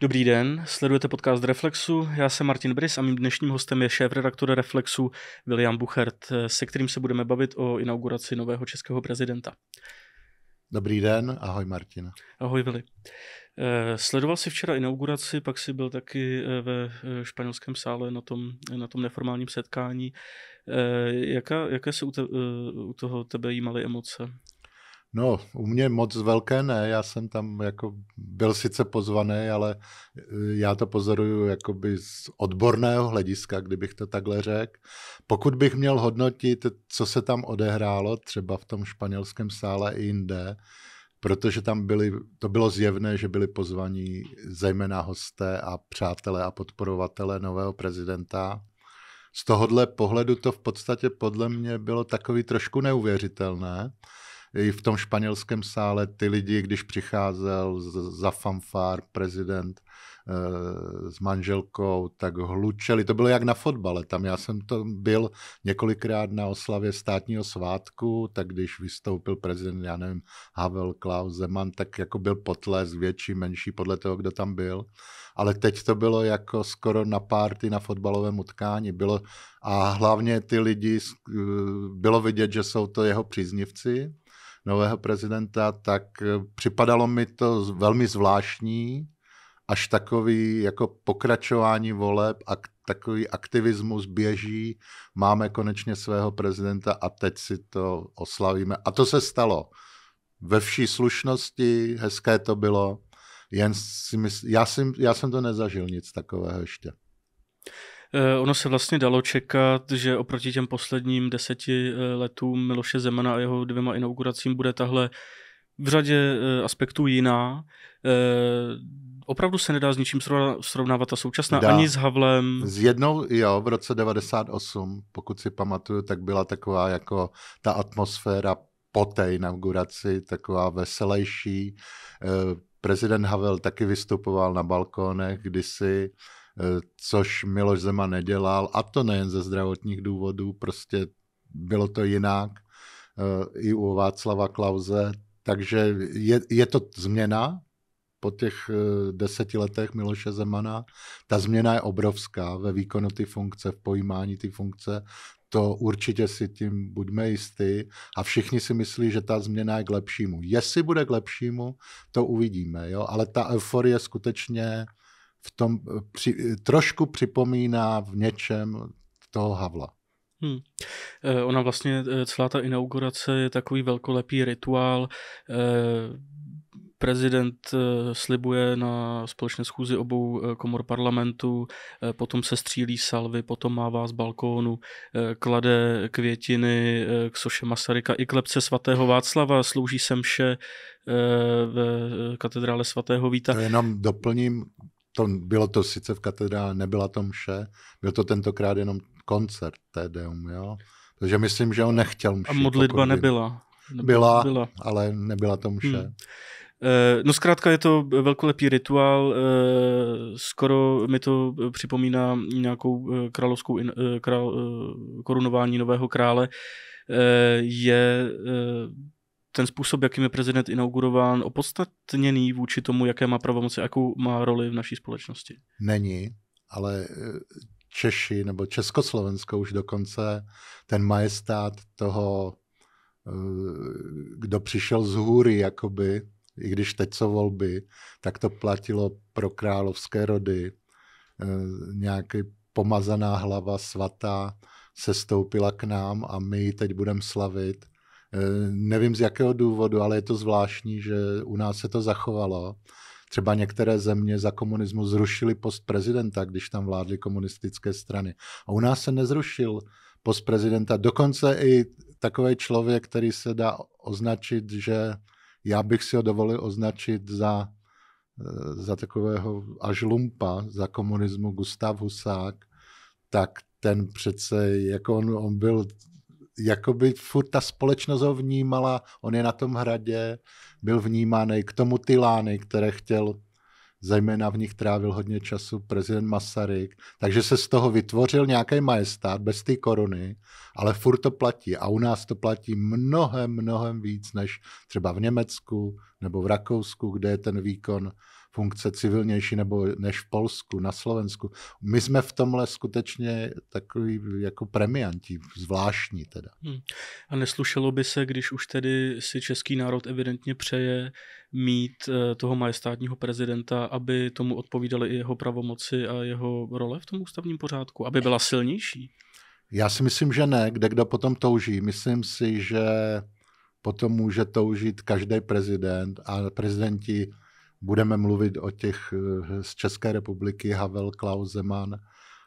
Dobrý den, sledujete podcast Reflexu, já jsem Martin Brys a mým dnešním hostem je šéf-redaktor Reflexu William Buchert, se kterým se budeme bavit o inauguraci nového českého prezidenta. Dobrý den, ahoj Martin. Ahoj Vili. Eh, sledoval jsi včera inauguraci, pak si byl taky eh, ve eh, španělském sále na tom, na tom neformálním setkání. Jaká, jaké se u, te, u toho tebe jímaly emoce? No, u mě moc velké ne, já jsem tam jako byl sice pozvaný, ale eh, já to pozoruju jakoby z odborného hlediska, kdybych to takhle řekl. Pokud bych měl hodnotit, co se tam odehrálo, třeba v tom španělském sále i jinde, protože tam byly, to bylo zjevné, že byli pozvaní zejména hosté a přátelé a podporovatelé nového prezidenta. Z tohohle pohledu to v podstatě podle mě bylo takový trošku neuvěřitelné, i v tom španělském sále ty lidi, když přicházel z, za fanfár prezident e, s manželkou, tak hlučeli. To bylo jak na fotbale. Tam já jsem to byl několikrát na oslavě státního svátku, tak když vystoupil prezident, já nevím, Havel, Klaus, Zeman, tak jako byl potles větší, menší podle toho, kdo tam byl. Ale teď to bylo jako skoro na párty na fotbalovém utkání. Bylo, a hlavně ty lidi, eh, bylo vidět, že jsou to jeho příznivci, nového prezidenta, tak eh, připadalo mi to velmi zvláštní, až takový jako pokračování voleb a takový aktivismus běží, máme konečně svého prezidenta a teď si to oslavíme. A to se stalo. Ve vší slušnosti, hezké to bylo, jen si mysl... já, jsem, já jsem to nezažil nic takového ještě. Eh, ono se vlastně dalo čekat, že oproti těm posledním deseti eh, letům Miloše Zemana a jeho dvěma inauguracím bude tahle v řadě eh, aspektů jiná. Opravdu se nedá s ničím srovnávat ta současná, dá. ani s Havlem. S jednou, jo, v roce 98, pokud si pamatuju, tak byla taková jako ta atmosféra po té inauguraci, taková veselější. Prezident Havel taky vystupoval na balkónech kdysi. Eh, což Miloš Zema nedělal, a to nejen ze zdravotních důvodů, prostě bylo to jinak eh, i u Václava Klauze, takže je, je to změna po těch eh, deseti letech Miloše Zemana. Ta změna je obrovská ve výkonu ty funkce, v pojímání ty funkce. To určitě si tím buďme jistý. a všichni si myslí, že ta změna je k lepšímu. Jestli bude k lepšímu, to uvidíme, jo? ale ta euforie skutečně v tom eh, při, eh, trošku připomíná v něčem toho Havla. Hmm. Eh, ona vlastně, celá ta inaugurace je takový velkolepý rituál. Prezident slibuje na společné schůzi obou komor parlamentu, potom se střílí salvy, potom mává z balkónu, klade květiny k soše Masaryka i klepce svatého Václava, slouží se mše v katedrále svatého Víta. To jenom doplním, to, bylo to sice v katedrále, nebyla to mše, byl to tentokrát jenom koncert Tedeum, jo. Takže myslím, že on nechtěl mši. A modlitba nebyla. Nebyla, byla, ale nebyla to mše. Hmm. Eh, no zkrátka je to velkolepý rituál, eh, skoro mi to připomíná nějakou eh, královskou král, korunování nového krále. Je ten způsob, jakým je prezident inaugurován, opodstatněný vůči tomu, jaké má pravomoci, jakou má roli v naší společnosti? Není, ale eh, Češi nebo Československo už dokonce ten majestát toho, eh, kdo přišel z hůry, jakoby, i když teď jsou volby, tak to platilo pro královské rody. Eh, nějaký pomazaná hlava svatá se stoupila k nám a my ji teď budeme slavit Eh, nevím z jakého důvodu, ale je to zvláštní, že u nás se to zachovalo. Třeba některé země za komunismu zrušili post prezidenta, když tam vládly komunistické strany. A u nás se nezrušil post prezidenta. Dokonce i takový člověk, který se dá označit, že já bych si ho dovolil označit za, eh, za takového až lumpa, za komunismu Gustav Husák, tak ten přece, jako on, on byl jakoby furt ta společnost ho vnímala, on je na tom hradě, byl vnímaný k tomu ty lány, které chtěl, zejména v nich trávil hodně času prezident Masaryk, takže se z toho vytvořil nějaký majestát bez té koruny, ale furt to platí a u nás to platí mnohem, mnohem víc než třeba v Německu nebo v Rakousku, kde je ten výkon funkce civilnější nebo než v Polsku, na Slovensku. My jsme v tomhle skutečně takový jako premianti, zvláštní teda. Hmm. A neslušelo by se, když už tedy si český národ evidentně přeje mít eh, toho majestátního prezidenta, aby tomu odpovídaly i jeho pravomoci a jeho role v tom ústavním pořádku, aby byla silnější? Já si myslím, že ne, kde kdo potom touží. Myslím si, že potom může toužit každý prezident a prezidenti budeme mluvit o těch eh, z České republiky, Havel, Klaus Zeman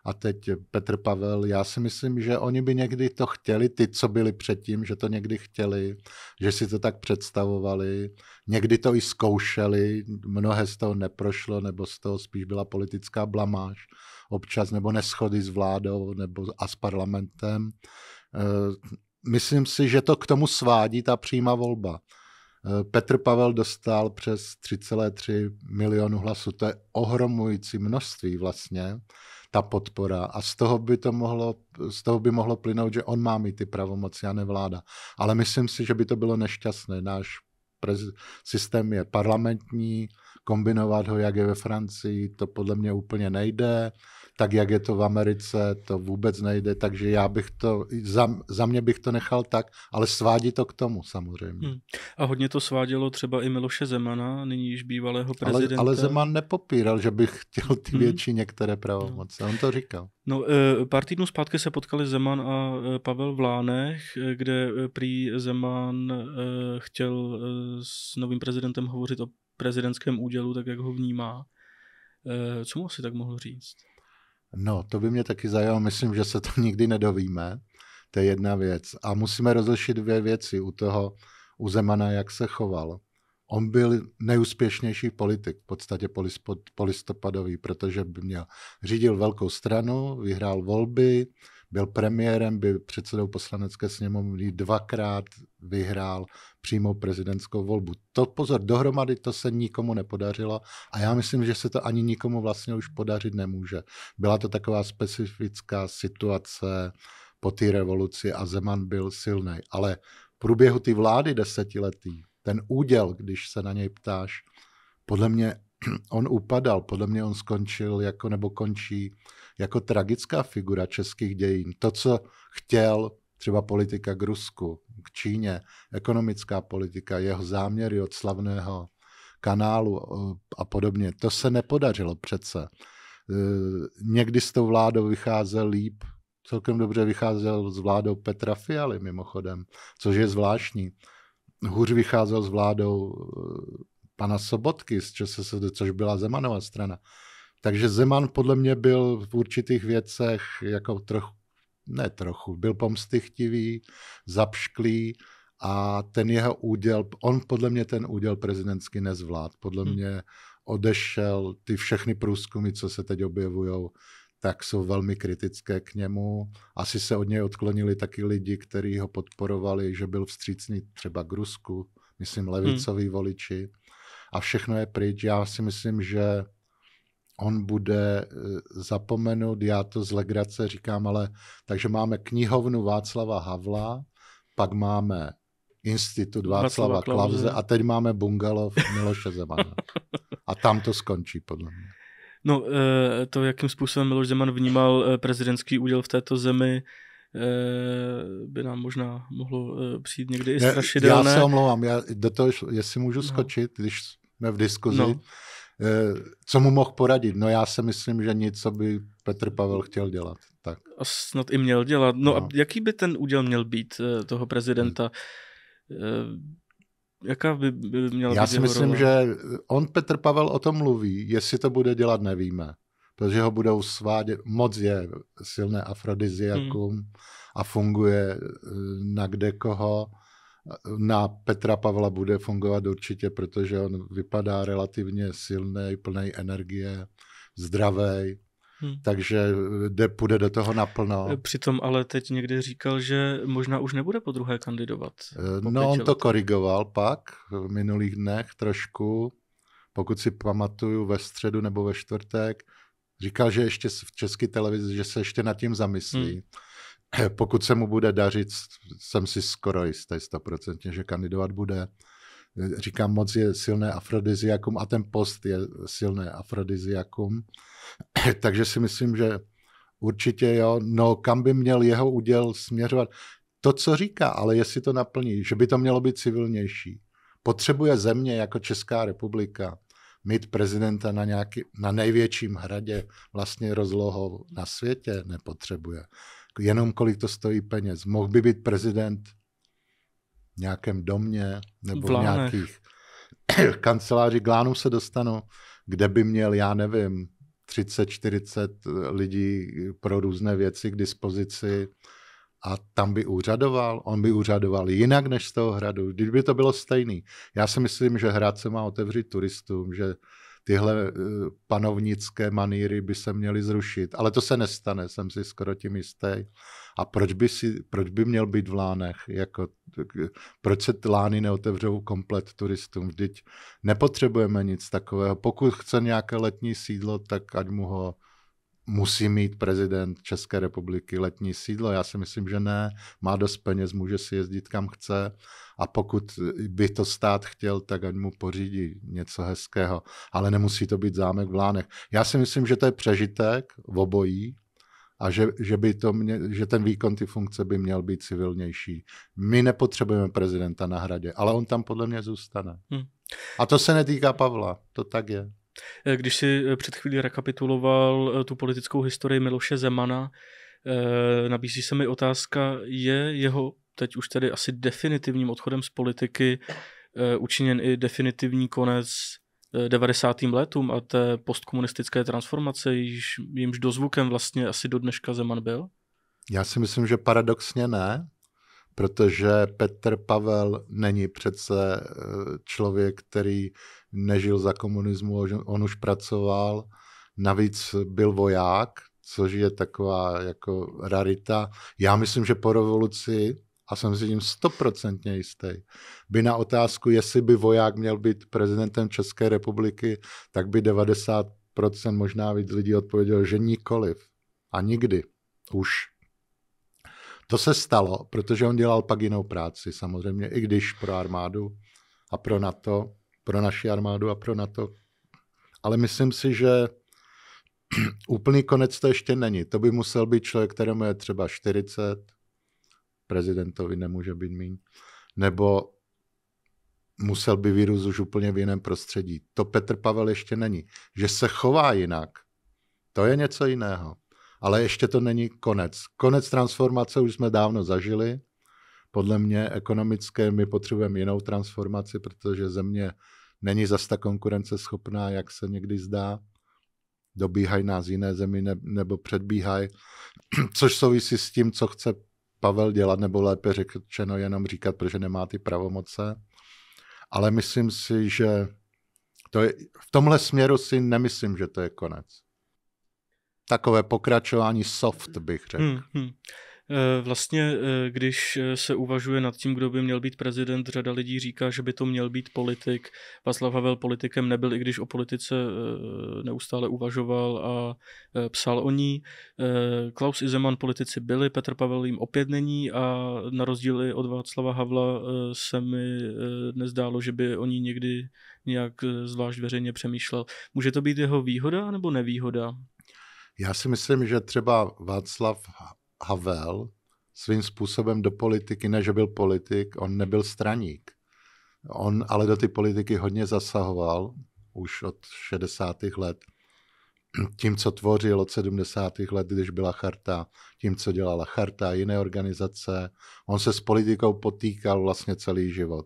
a teď Petr Pavel. Já si myslím, že oni by někdy to chtěli, ty, co byli předtím, že to někdy chtěli, že si to tak představovali. Někdy to i zkoušeli, mnohé z toho neprošlo, nebo z toho spíš byla politická blamáž občas, nebo neschody s vládou nebo a s parlamentem. Eh, myslím si, že to k tomu svádí ta přímá volba Petr Pavel dostal přes 3,3 milionu hlasů. To je ohromující množství vlastně, ta podpora. A z toho by to mohlo, z toho by mohlo plynout, že on má mít ty pravomoci a nevláda. Ale myslím si, že by to bylo nešťastné. Náš prez- systém je parlamentní, kombinovat ho, jak je ve Francii, to podle mě úplně nejde tak jak je to v Americe, to vůbec nejde, takže já bych to, za, za mě bych to nechal tak, ale svádí to k tomu samozřejmě. Hmm. A hodně to svádělo třeba i Miloše Zemana, nyní již bývalého prezidenta. Ale, ale Zeman nepopíral, že bych chtěl ty hmm. větší hmm. některé pravomoce, no. on to říkal. No, eh, pár týdnů zpátky se potkali Zeman a eh, Pavel Vlánech, eh, kde prý Zeman chtěl s novým prezidentem hovořit o prezidentském údělu, tak jak ho vnímá. Co mu asi tak mohl říct? No, to by mě taky zajímalo. Myslím, že se to nikdy nedovíme. To je jedna věc. A musíme rozlišit dvě věci u toho, u Zemana, jak se choval. On byl nejúspěšnější politik, v podstatě polistopadový, protože by měl, řídil velkou stranu, vyhrál volby, byl premiérem, byl předsedou poslanecké sněmovny, dvakrát vyhrál přímo prezidentskou volbu. To pozor, dohromady to se nikomu nepodařilo a já myslím, že se to ani nikomu vlastně už podařit nemůže. Byla to taková specifická situace po té revoluci a Zeman byl silný, ale v průběhu té vlády desetiletý, ten úděl, když se na něj ptáš, podle mě on upadal, podle mě on skončil jako nebo končí jako tragická figura českých dějin. To, co chtěl třeba politika k Rusku, k Číně, ekonomická politika, jeho záměry od slavného kanálu eh, a podobně, to se nepodařilo přece. Eh, někdy s tou vládou vycházel líp, celkem dobře vycházel s vládou Petra Fialy mimochodem, což je zvláštní. Hůř vycházel s vládou eh, pana Sobotky z ČSSD, což byla Zemanová strana. Takže Zeman podle mě byl v určitých věcech jako trochu, ne trochu, byl pomstychtivý, zapšklý a ten jeho úděl, on podle mě ten úděl prezidentský nezvlád. Podle hmm. mě odešel, ty všechny průzkumy, co se teď objevují, tak jsou velmi kritické k němu. Asi se od něj odklonili taky lidi, kteří ho podporovali, že byl vstřícný třeba k Rusku, myslím levicoví hmm. voliči. A všechno je pryč. Já si myslím, že on bude eh, zapomenut, já to z legrace říkám, ale takže máme knihovnu Václava Havla, pak máme Institut Václava, Václava a teď máme bungalov Miloše Zemana. A tam to skončí, podle mě. No, eh, to, jakým způsobem Miloš Zeman vnímal eh, prezidentský úděl v této zemi, by nám možná mohlo přijít někdy i strašidelné. Já se omlouvám, já do toho, jestli můžu no. skočit, no. když jsme v diskuzi, no. Eh, co mu mohl poradit? No já si myslím, že nic, by Petr Pavel chtěl dělat. Tak. A snad i měl dělat. No, no. a jaký by ten úděl měl být eh, toho prezidenta? Hmm. Eh, jaká by, by měla Já být si myslím, rola? že on, Petr Pavel, o tom mluví. Jestli to bude dělat, nevíme. Protože ho budou svádět. Moc je silné afrodiziakum hmm. a funguje na kde koho na Petra Pavla bude fungovat určitě, protože on vypadá relativně silný, plný energie, zdravý. Hmm. Takže eh, jde, půjde do toho naplno. Eh, přitom ale teď někde říkal, že možná už nebude po druhé kandidovat. Eh, po no, on to korigoval pak v minulých dnech trošku. Pokud si pamatuju, ve středu nebo ve čtvrtek říkal, že ještě v české televizi, že se ještě nad tím zamyslí. Hmm pokud se mu bude dařit, jsem si skoro jistý stoprocentně, že kandidovat bude. Říkám, moc je silné afrodiziakum a ten post je silné afrodiziakum. Takže si myslím, že určitě jo. No kam by měl jeho úděl směřovat? To, co říká, ale jestli to naplní, že by to mělo být civilnější. Potřebuje země jako Česká republika mít prezidenta na, nějaký, na největším hradě vlastně rozlohou na světě? Nepotřebuje jenom kolik to stojí peněz. Mohl by být prezident v nějakém domě nebo v, v nějakých kanceláři Glánu se dostanu, kde by měl, já nevím, 30-40 lidí pro různé věci k dispozici a tam by úřadoval, on by úřadoval jinak než z toho hradu, kdyby to bylo stejný. Já si myslím, že hrad se má otevřít turistům, že tyhle eh, panovnické maníry by se měly zrušit. Ale to se nestane, jsem si skoro tím jistý. A proč by, si, proč by měl být v Lánech? Jako, eh, proč se ty Lány neotevřou komplet turistům? Vždyť nepotřebujeme nic takového. Pokud chce nějaké letní sídlo, tak ať mu ho musí mít prezident České republiky letní sídlo? Já si myslím, že ne. Má dost peněz, může si jezdit kam chce a pokud by to stát chtěl, tak ať mu pořídí něco hezkého. Ale nemusí to být zámek v Lánech. Já si myslím, že to je přežitek v obojí a že, že, by to mě, že ten výkon ty funkce by měl být civilnější. My nepotřebujeme prezidenta na hradě, ale on tam podle mě zůstane. Hmm. A to se netýká Pavla, to tak je. Eh, když si eh, před chvílí rekapituloval eh, tu politickou historii Miloše Zemana, nabízí se mi otázka, je jeho teď už tedy asi definitivním odchodem z politiky učiněn i definitivní konec 90. letům a té postkomunistické transformace, jimž, jímž dozvukem vlastně asi do dneška Zeman byl? Já si myslím, že paradoxně ne, protože Petr Pavel není přece člověk, který nežil za komunismu, on už pracoval, navíc byl voják, což je taková jako rarita. Já myslím, že po revoluci, a jsem si tím stoprocentně jistý, by na otázku, jestli by voják měl být prezidentem České republiky, tak by 90% možná víc lidí odpovědělo, že nikoliv. A nikdy. Už. To se stalo, protože on dělal pak jinou práci, samozřejmě, i když pro armádu a pro NATO, pro naši armádu a pro NATO. Ale myslím si, že úplný konec to ještě není. To by musel být člověk, kterému je třeba 40, prezidentovi nemůže být méně, nebo musel by vírus už úplně v jiném prostředí. To Petr Pavel ještě není. Že se chová jinak, to je něco jiného. Ale ještě to není konec. Konec transformace už jsme dávno zažili podle mě ekonomické my potřebujeme jinou transformaci, protože země není zas ta konkurenceschopná, jak se někdy zdá. Dobíhají nás jiné zemi ne, nebo předbíhají, což souvisí s tím, co chce Pavel dělat, nebo lépe řečeno jenom říkat, protože nemá ty pravomoce. Ale myslím si, že to je, v tomhle směru si nemyslím, že to je konec. Takové pokračování soft bych řekl. Hmm, hmm. Eh, vlastně, eh, když eh, se uvažuje nad tím, kdo by měl být prezident, řada lidí říká, že by to měl být politik. Václav Havel politikem nebyl, i když o politice neustále uvažoval a psal o ní. Klaus i Zeman politici byli, Petr Pavel jim opět není a na rozdíl od Václava Havla se mi nezdálo, že by oni někdy nějak zvlášť veřejně přemýšlel. Může to být jeho výhoda nebo nevýhoda? Já si myslím, že třeba Václav Havel svým způsobem do politiky, než byl politik, on nebyl straník. On ale do ty politiky hodně zasahoval už od 60. let. Tím, co tvořil od 70. let, když byla charta, tím, co dělala charta a jiné organizace. On se s politikou potýkal vlastně celý život.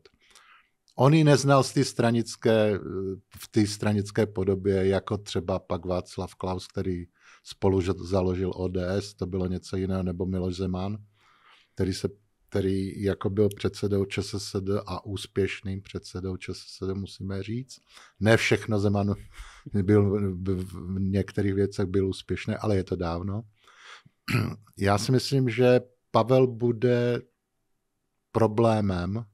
On ji neznal z stranické, v té stranické podobě, jako třeba pak Václav Klaus, který spolu založil ODS, to bylo něco jiného, nebo Miloš Zeman, který, se, který jako byl předsedou ČSSD a úspěšným předsedou ČSSD, musíme říct. Ne všechno Zeman byl, v některých věcech byl úspěšný, ale je to dávno. Já si myslím, že Pavel bude problémem,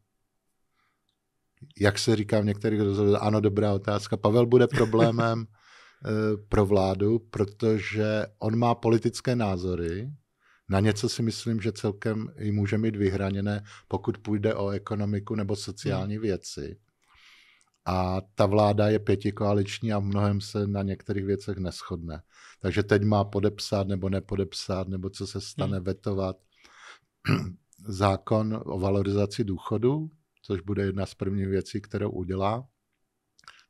jak se říká v některých rozhovorech, ano, dobrá otázka, Pavel bude problémem Eh, pro vládu, protože on má politické názory, na něco si myslím, že celkem i může mít vyhraněné, pokud půjde o ekonomiku nebo sociální hmm. věci. A ta vláda je pětikoaliční a v mnohem se na některých věcech neschodne. Takže teď má podepsat nebo nepodepsat, nebo co se stane, hmm. vetovat zákon o valorizaci důchodu, což bude jedna z prvních věcí, kterou udělá.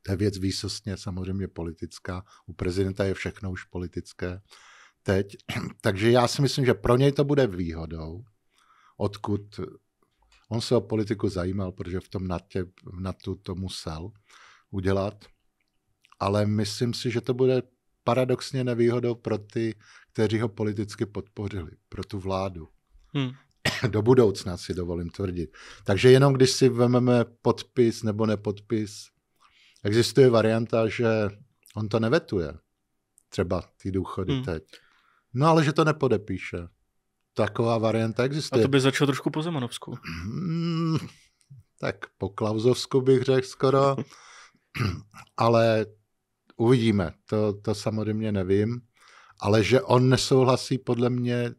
To je věc výsostně samozřejmě politická. U prezidenta je všechno už politické teď. Takže já si myslím, že pro něj to bude výhodou, odkud on se o politiku zajímal, protože v tom natě, v natu to musel udělat. Ale myslím si, že to bude paradoxně nevýhodou pro ty, kteří ho politicky podpořili, pro tu vládu. Hmm. Do budoucna si dovolím tvrdit. Takže jenom když si vememe podpis nebo nepodpis Existuje varianta, že on to nevetuje, třeba ty důchody hmm. teď. No ale že to nepodepíše. Taková varianta existuje. A to by začalo trošku po Zemanovsku. Hmm, tak po Klauzovsku bych řekl skoro, ale uvidíme, to, to samozřejmě nevím. Ale že on nesouhlasí, podle mě,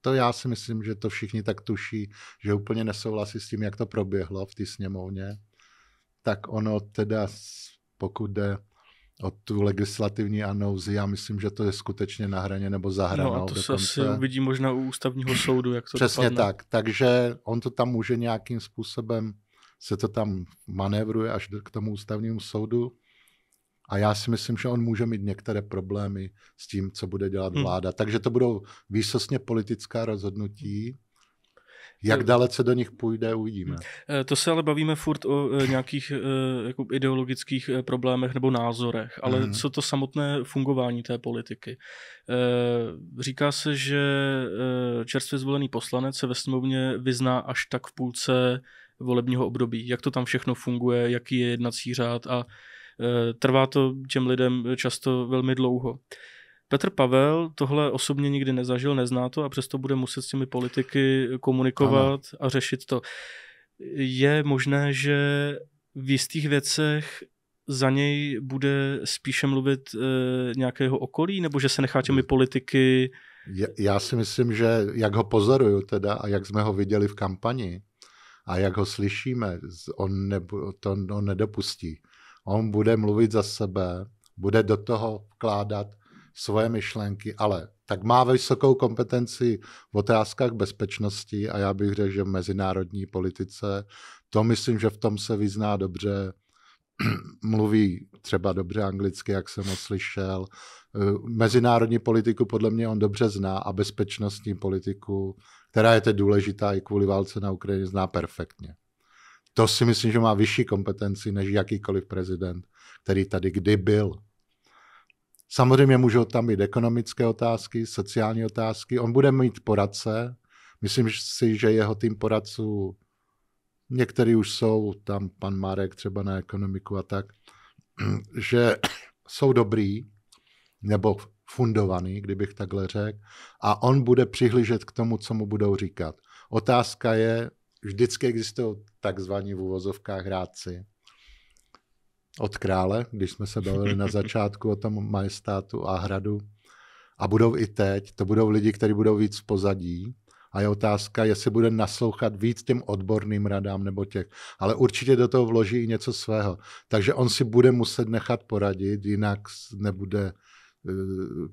to já si myslím, že to všichni tak tuší, že úplně nesouhlasí s tím, jak to proběhlo v té sněmovně tak ono teda, pokud jde o tu legislativní anouzi, já myslím, že to je skutečně na hraně nebo za hranou. No a to se asi uvidí možná u ústavního soudu, jak to Přesně dopadne. tak, takže on to tam může nějakým způsobem, se to tam manévruje až k tomu ústavnímu soudu a já si myslím, že on může mít některé problémy s tím, co bude dělat hm. vláda. Hmm. Takže to budou výsostně politická rozhodnutí, jak hmm. dalece do nich půjde, uvidíme. Eh, to se ale bavíme furt o eh, nějakých eh, jako ideologických problémech nebo názorech, ale mm. co to samotné fungování té politiky. Říká se, že čerstvě zvolený poslanec se ve sněmovně vyzná až tak v půlce volebního období. Jak to tam všechno funguje, jaký je jednací řád a trvá to těm lidem často velmi dlouho. Petr Pavel tohle osobně nikdy nezažil, nezná to a přesto bude muset s těmi politiky komunikovat ano. a řešit to. Je možné, že v jistých věcech za něj bude spíše mluvit e, eh, nějakého okolí, nebo že se nechá těmi politiky... Já si myslím, že jak ho pozoruju teda a jak jsme ho viděli v kampani a jak ho slyšíme, on, ne, to, on nedopustí. On bude mluvit za sebe, bude do toho vkládat svoje myšlenky, ale tak má vysokou kompetenci v otázkách bezpečnosti a já bych řekl, že v mezinárodní politice. To myslím, že v tom se vyzná dobře. Mluví třeba dobře anglicky, jak jsem ho slyšel. Eh, mezinárodní politiku podle mě on dobře zná a bezpečnostní politiku, která je teď důležitá i kvůli válce na Ukrajině, zná perfektně. To si myslím, že má vyšší kompetenci než jakýkoliv prezident, který tady kdy byl. Samozřejmě můžou tam být ekonomické otázky, sociální otázky. On bude mít poradce. Myslím si, že jeho tým poradců, některý už jsou, tam pan Marek třeba na ekonomiku a tak, že jsou dobrý nebo fundovaný, kdybych takhle řekl, a on bude přihlížet k tomu, co mu budou říkat. Otázka je, vždycky existují takzvaní v úvozovkách hráci, od krále, když jsme se bavili na začátku o tom majestátu a hradu. A budou i teď, to budou lidi, kteří budou víc v pozadí. A je otázka, jestli bude naslouchat víc těm odborným radám nebo těch. Ale určitě do toho vloží i něco svého. Takže on si bude muset nechat poradit, jinak nebude eh,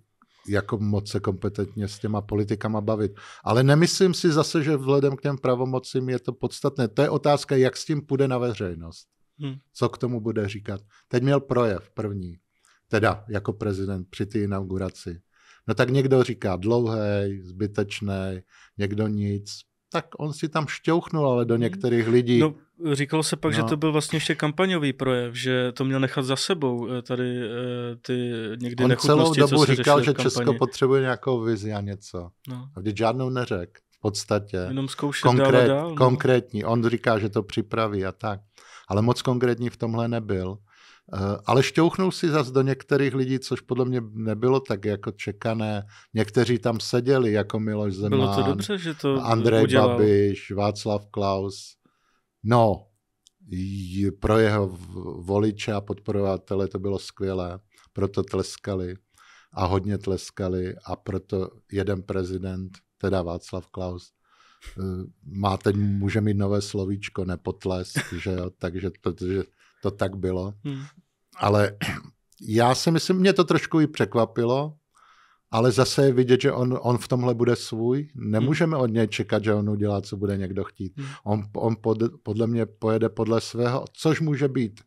jako moc se kompetentně s těma politikama bavit. Ale nemyslím si zase, že vzhledem k těm pravomocím je to podstatné. To je otázka, jak s tím půjde na veřejnost. Hmm. Co k tomu bude říkat? Teď měl projev první, teda jako prezident při té inauguraci. No tak někdo říká dlouhý, zbytečný, někdo nic. Tak on si tam šťouchnul ale do hmm. některých lidí. No, říkalo se pak, no. že to byl vlastně ještě kampaňový projev, že to měl nechat za sebou eh, tady eh, ty někdy On celou dobu co říkal, že Česko potřebuje nějakou vizi a něco. No. A vždyť žádnou neřek v podstatě. Jenom zkoušet Konkrét, dál, dál, no. Konkrétní. On říká, že to připraví a tak ale moc konkrétní v tomhle nebyl. Eh, ale šťouchnul si zas do některých lidí, což podle mě nebylo tak jako čekané. Někteří tam seděli, jako Miloš Zeman, bylo to dobře, že to Andrej udělal. Babiš, Václav Klaus. No, pro jeho voliče a podporovatele to bylo skvělé, proto tleskali a hodně tleskali a proto jeden prezident, teda Václav Klaus, Eh, má teď může mít nové slovíčko, nepotles, že jo, takže to, že to tak bylo. Hmm. Ale já si myslím, mě to trošku i překvapilo, ale zase je vidět, že on, on v tomhle bude svůj. Nemůžeme od něj čekat, že on udělá, co bude někdo chtít. Hmm. On, on pod, podle mě pojede podle svého, což může být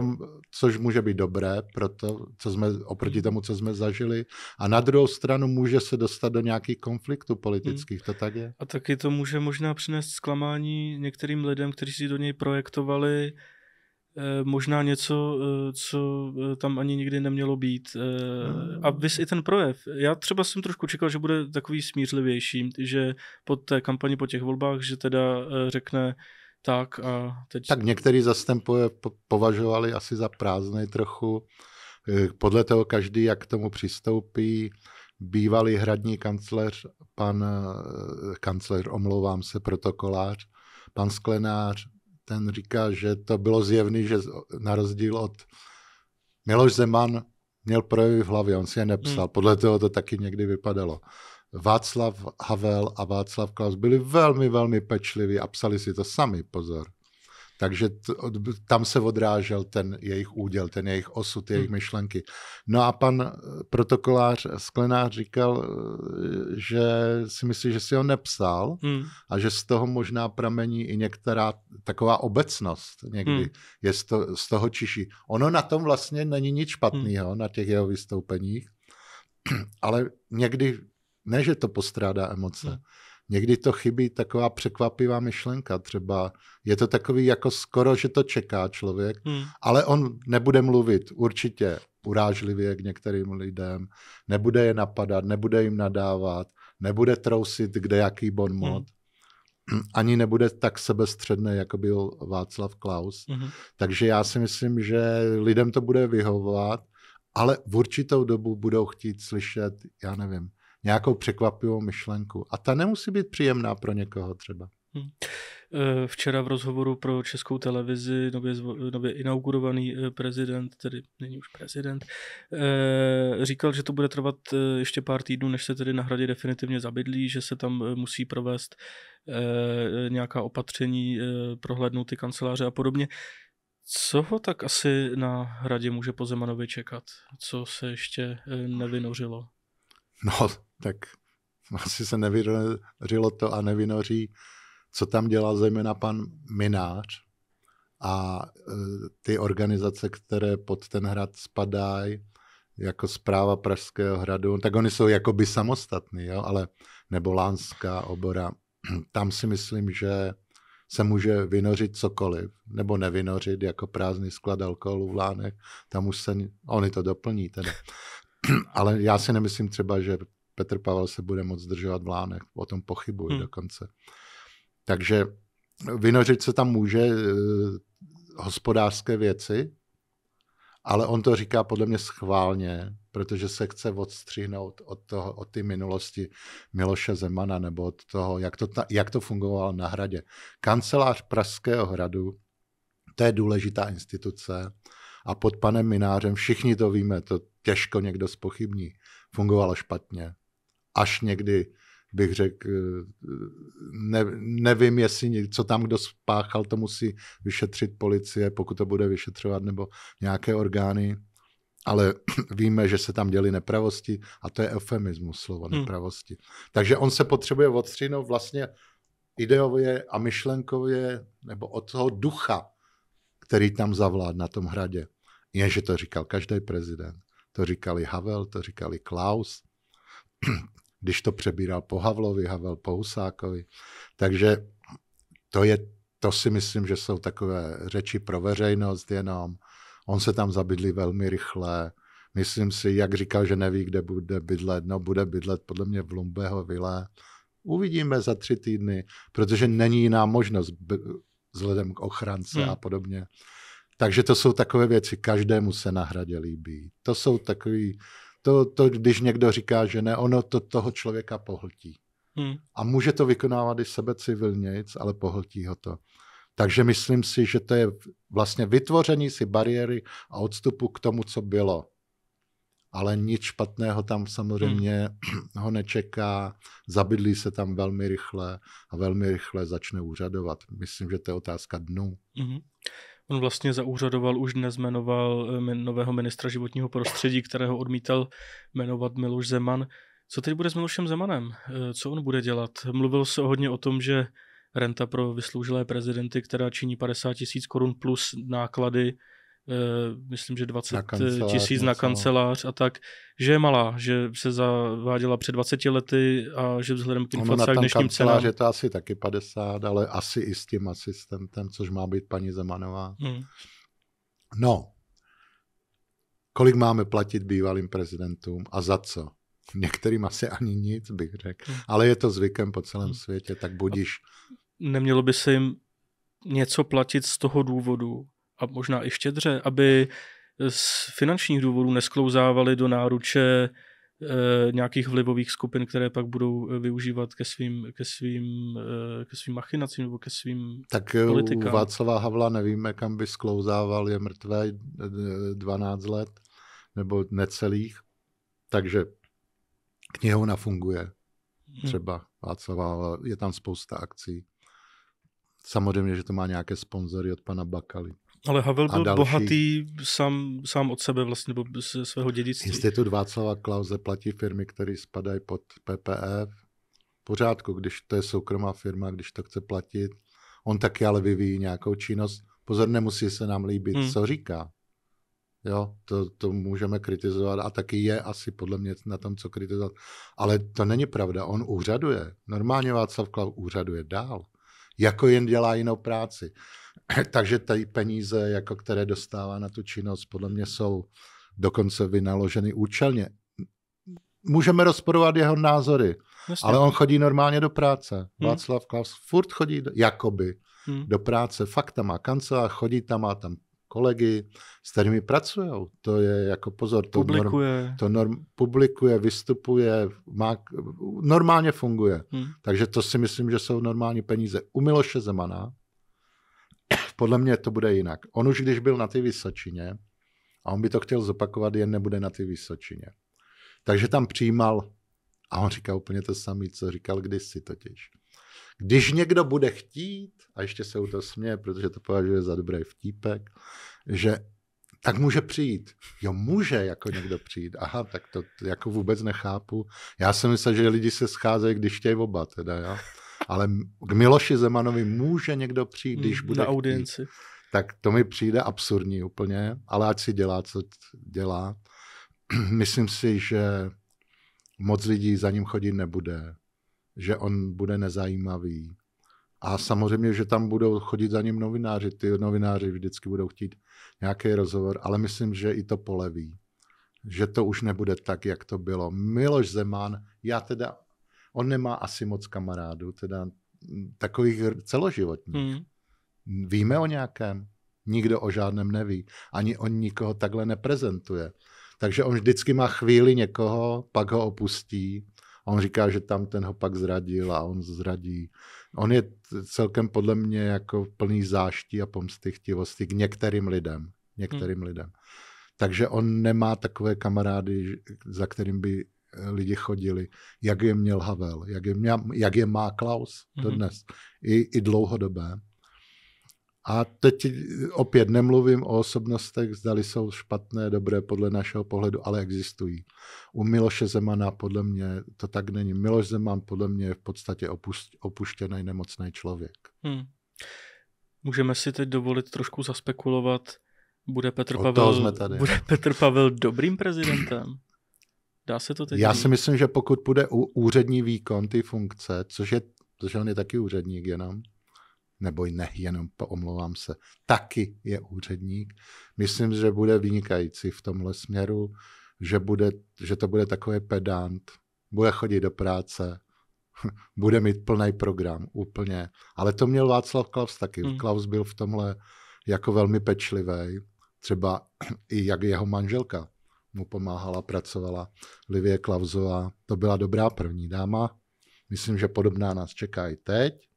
pro, což může být dobré, pro to co jsme, oproti hmm. tomu, co jsme zažili. A na druhou stranu může se dostat do nějakých konfliktů hmm. politických, hmm. to tak je. A taky to může možná přinést zklamání některým lidem, kteří si do něj projektovali eh, možná něco, eh, co eh, tam ani nikdy nemělo být. A hmm. vys i ten projev. Já třeba jsem trošku čekal, že bude takový smířlivější, že po té kampani, po těch volbách, že teda řekne, tak, a teď... tak některý zase ten považovali asi za prázdný trochu. Eh, podle toho každý, jak k tomu přistoupí, bývalý hradní kancléř, pan eh, kancléř, omlouvám se, protokolář, pan Sklenář, ten říká, že to bylo zjevný, že na rozdíl od Miloš Zeman měl projevy v hlavě, on si je nepsal. Hmm. Podle toho to taky někdy vypadalo. Václav Havel a Václav Klaus byli velmi, velmi pečliví a psali si to sami, pozor. Takže t- tam se odrážel ten jejich úděl, ten jejich osud, jejich hmm. myšlenky. No a pan eh, protokolář Sklenář říkal, eh, že si myslí, že si ho nepsal hmm. a že z toho možná pramení i některá taková obecnost někdy. Hmm. Je z, to, z toho čiší. Ono na tom vlastně není nic špatného, hmm. na těch jeho vystoupeních, ale někdy ne, že to postrádá emoce. Hmm. Někdy to chybí taková překvapivá myšlenka, třeba je to takový jako skoro, že to čeká člověk, hmm. ale on nebude mluvit určitě urážlivě k některým lidem, nebude je napadat, nebude jim nadávat, nebude trousit kde jaký bon hmm. mod. Hmm ani nebude tak sebestředné, jako byl Václav Klaus. Mm-hmm. Takže já si myslím, že lidem to bude vyhovovat, ale v určitou dobu budou chtít slyšet, já nevím, nějakou překvapivou myšlenku. A ta nemusí být příjemná pro někoho třeba. Hmm. Eh, včera v rozhovoru pro českou televizi nově, nově inaugurovaný eh, prezident, tedy není už prezident, eh, říkal, že to bude trvat ještě pár týdnů, než se tedy na hradě definitivně zabydlí, že se tam musí provést nějaká opatření, prohlédnout ty kanceláře a podobně. Co ho tak asi na hradě může po Zemanovi čekat? Co se ještě nevynořilo? No, tak asi se nevyřilo to a nevynoří, co tam dělal zejména pan Minář a e, ty organizace, které pod ten hrad spadají, jako zpráva Pražského hradu, tak oni jsou jakoby samostatný, jo, ale nebo Lánská obora, tam si myslím, že se může vynořit cokoliv, nebo nevynořit jako prázdný sklad alkoholu v lánech, tam už se, oni to doplní teda, ale já si nemyslím třeba, že Petr Pavel se bude moc zdržovat v lánech, o tom pochybuji hmm. dokonce. Takže vynořit se tam může uh, hospodářské věci, ale on to říká podle mě schválně, protože se chce odstřihnout od, toho, od ty minulosti Miloše Zemana nebo od toho, jak to, ta, jak to fungovalo na hradě. Kancelář Pražského hradu, to je důležitá instituce a pod panem Minářem, všichni to víme, to, těžko někdo spochybní. Fungovala špatně. Až někdy bych řekl, eh, ne, nevím, jestli co tam kdo spáchal, to musí vyšetřit policie, pokud to bude vyšetřovat, nebo nějaké orgány. Ale víme, že se tam děly nepravosti a to je eufemismus slovo hmm. nepravosti. Takže on se potřebuje odstřínout vlastně ideově a myšlenkově, nebo od toho ducha, který tam zavlád na tom hradě. Jenže to říkal každý prezident. To říkali Havel, to říkali Klaus, když to přebíral po Havlovi, Havel po Husákovi. Takže to, je, to si myslím, že jsou takové řeči pro veřejnost jenom. On se tam zabydlí velmi rychle. Myslím si, jak říkal, že neví, kde bude bydlet. No, bude bydlet podle mě v Lumbeho vile. Uvidíme za tři týdny, protože není jiná možnost vzhledem k ochrance hmm. a podobně. Takže to jsou takové věci, každému se na hradě líbí. To jsou takový, to, to když někdo říká, že ne, ono to toho člověka pohltí. Hmm. A může to vykonávat i sebe civilnějc, ale pohltí ho to. Takže myslím si, že to je vlastně vytvoření si bariéry a odstupu k tomu, co bylo. Ale nic špatného tam samozřejmě hmm. ho nečeká, zabydlí se tam velmi rychle a velmi rychle začne úřadovat. Myslím, že to je otázka dnů. Hmm. On vlastně zaúřadoval, už dnes jmenoval eh, nového ministra životního prostředí, kterého odmítal jmenovat Miloš Zeman. Co teď bude s Milošem Zemanem? Eh, co on bude dělat? Mluvil se hodně o tom, že renta pro vysloužilé prezidenty, která činí 50 tisíc korun plus náklady, Eh, myslím, že 20 na eh, kancelář, tisíc na kancelář a tak, že je malá, že se zaváděla před 20 lety a že vzhledem k inflaci a dnešním cenám... je to asi taky 50, ale asi i s tím asistentem, což má být paní Zemanová. Hmm. No, kolik máme platit bývalým prezidentům a za co? Některým asi ani nic, bych řekl. Hmm. Ale je to zvykem po celém hmm. světě, tak budíš. Nemělo by se jim něco platit z toho důvodu, a možná i štědře, aby z finančních důvodů nesklouzávali do náruče eh, nějakých vlivových skupin, které pak budou eh, využívat ke svým, ke svým, eh, ke svým machinacím nebo ke svým tak politikám. Tak Václava Havla nevíme, kam by sklouzával, je mrtvé 12 let nebo necelých, takže knihovna funguje hmm. třeba Václava, je tam spousta akcí. Samozřejmě, že to má nějaké sponzory od pana Bakaly. Ale Havel byl další... bohatý sám, sám od sebe vlastně, nebo ze svého dědictví. Institut Václava Klauze platí firmy, které spadají pod PPF. Pořádku, když to je soukromá firma, když to chce platit. On taky ale vyvíjí nějakou činnost. Pozor, nemusí se nám líbit, hmm. co říká. Jo, to, to můžeme kritizovat a taky je asi podle mě na tom, co kritizovat. Ale to není pravda, on úřaduje. Normálně Václav Klau úřaduje dál. Jako jen dělá jinou práci. Takže ty peníze, jako které dostává na tu činnost, podle mě jsou dokonce vynaloženy účelně. Můžeme rozporovat jeho názory, Jasně. ale on chodí normálně do práce. Hmm. Václav Klaus furt chodí, do, jakoby, hmm. do práce. Fakt tam má kancelář, chodí tam, má tam kolegy, s kterými pracují. To je jako pozor. To publikuje. Norm, to norm, publikuje, vystupuje, má, normálně funguje. Hmm. Takže to si myslím, že jsou normální peníze. U Miloše Zemana podle mě to bude jinak. On už když byl na ty Vysočině, a on by to chtěl zopakovat, jen nebude na ty Vysočině. Takže tam přijímal, a on říkal úplně to samé, co říkal kdysi totiž. Když někdo bude chtít, a ještě se u to směje, protože to považuje za dobrý vtípek, že tak může přijít. Jo, může jako někdo přijít. Aha, tak to jako vůbec nechápu. Já jsem myslel, že lidi se scházejí, když chtějí oba, teda, jo. Ale k Miloši Zemanovi může někdo přijít, když mm, bude Na chtít. Tak to mi přijde absurdní úplně, ale ať si dělá, co dělá. Myslím si, že moc lidí za ním chodit nebude, že on bude nezajímavý. A samozřejmě, že tam budou chodit za ním novináři. Ty novináři vždycky budou chtít nějaký rozhovor, ale myslím, že i to poleví. Že to už nebude tak, jak to bylo. Miloš Zeman, já teda On nemá asi moc kamarádů, teda mm, takových celoživotních. Hmm. Víme o nějakém? Nikdo o žádném neví. Ani on nikoho takhle neprezentuje. Takže on vždycky má chvíli někoho, pak ho opustí. A on říká, že tam ten ho pak zradil a on zradí. On je celkem podle mě jako plný záští a pomsty chtivosti k některým lidem. Některým hmm. lidem. Takže on nemá takové kamarády, za kterým by Eh, lidi chodili, jak je měl Havel, jak je, měl, jak je má Klaus mhm. dnes, mm-hmm. i, i dlouhodobé. A teď opět nemluvím o osobnostech, zdali jsou špatné, dobré podle našeho pohledu, ale existují. U Miloše Zemana podle mě to tak není. Miloš Zeman podle mě je v podstatě opuštěný nemocný člověk. Hmm. Můžeme si teď dovolit trošku zaspekulovat, bude Petr, Pavel, bude Petr Pavel dobrým prezidentem? Dá se to teď Já si myslím, že pokud půjde úřední výkon ty funkce, což je, protože on je taky úředník jenom, nebo ne, jenom omlouvám se, taky je úředník. Myslím, že bude vynikající v tomhle směru, že, bude, že to bude takový pedant, bude chodit do práce, bude mít plný program, úplně. Ale to měl Václav Klaus taky. Mm. Klaus byl v tomhle jako velmi pečlivý, třeba i jak jeho manželka mu pomáhala, pracovala Livie Klauzová. To byla dobrá první dáma. Myslím, že podobná nás čeká i teď.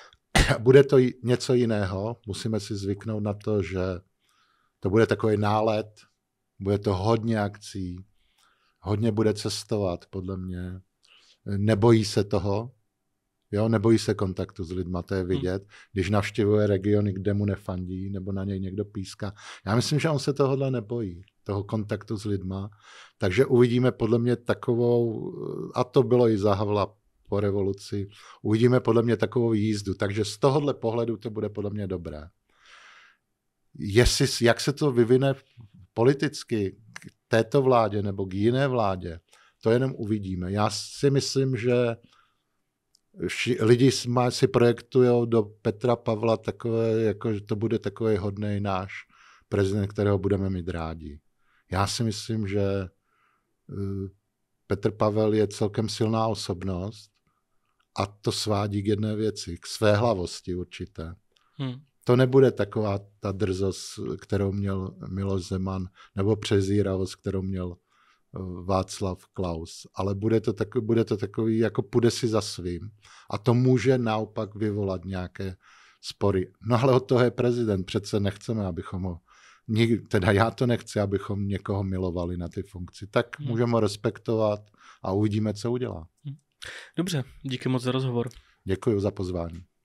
Bude to něco jiného. Musíme si zvyknout na to, že to bude takový nálet, bude to hodně akcí, hodně bude cestovat, podle mě. Nebojí se toho, Jo, nebojí se kontaktu s lidma, to je hmm. vidět, hmm. když navštěvuje regiony, kde mu nefandí, nebo na něj někdo píská. Já myslím, že on se tohohle nebojí, toho kontaktu s lidma. Takže uvidíme podle mě takovou, a to bylo i za Havla po revoluci, uvidíme podle mě takovou jízdu. Takže z tohohle pohledu to bude podle mě dobré. Jestli, jak se to vyvine politicky k této vládě nebo k jiné vládě, to jenom uvidíme. Já si myslím, že ši, lidi si projektují do Petra Pavla takové, jako, že to bude takový hodný náš prezident, kterého budeme mít rádi. Já si myslím, že eh, Petr Pavel je celkem silná osobnost a to svádí k jedné věci, k své hlavosti určité. Hmm. To nebude taková ta drzost, kterou měl Miloš Zeman, nebo přezíravost, kterou měl Václav Klaus, ale bude to, takový, bude to takový, jako půjde si za svým. A to může naopak vyvolat nějaké spory. No ale od toho je prezident, přece nechceme, abychom ho, teda já to nechci, abychom někoho milovali na ty funkci. Tak hmm. můžeme ho respektovat a uvidíme, co udělá. Hmm. Dobře, díky moc za rozhovor. Děkuji za pozvání.